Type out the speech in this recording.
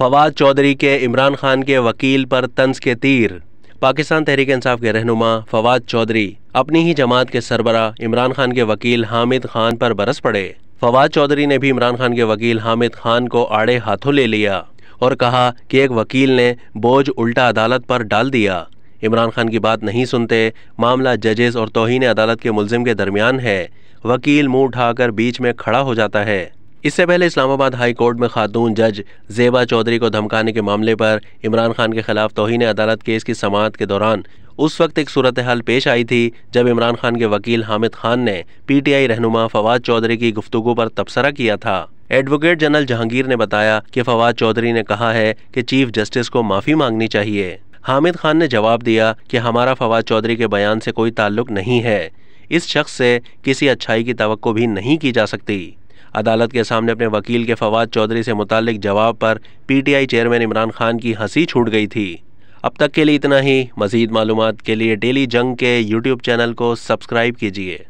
फवाद चौधरी के इमरान खान के वकील पर तंज के तीर पाकिस्तान तहरीक इंसाफ के रहनुमा फवाद चौधरी अपनी ही जमात के सरबरा इमरान खान के वकील हामिद खान पर बरस पड़े फवाद चौधरी ने भी इमरान खान के वकील हामिद खान को आड़े हाथों ले लिया और कहा कि एक वकील ने बोझ उल्टा अदालत पर डाल दिया इमरान खान की बात नहीं सुनते मामला जजेस और तोहन अदालत के मुलजिम के दरमियान है वकील मुंह उठाकर बीच में खड़ा हो जाता है इससे पहले इस्लामाबाद हाई कोर्ट में खातून जज जेबा चौधरी को धमकाने के मामले पर इमरान खान के खिलाफ तोहन अदालत केस की समात के दौरान उस वक्त एक सूरत हाल पेश आई थी जब इमरान खान के वकील हामिद खान ने पी टी आई रहनुमा फवाद चौधरी की गुफ्तु पर तबसरा किया था एडवोकेट जनरल जहांगीर ने बताया कि फवाद चौधरी ने कहा है कि चीफ जस्टिस को माफ़ी मांगनी चाहिए हामिद खान ने जवाब दिया कि हमारा फवाद चौधरी के बयान से कोई ताल्लुक नहीं है इस शख्स से किसी अच्छाई की तो भी नहीं की जा सकती अदालत के सामने अपने वकील के फवाद चौधरी से मुतक जवाब पर पीटीआई चेयरमैन इमरान खान की हंसी छूट गई थी अब तक के लिए इतना ही मज़ीद मालूम के लिए डेली जंग के यूट्यूब चैनल को सब्सक्राइब कीजिए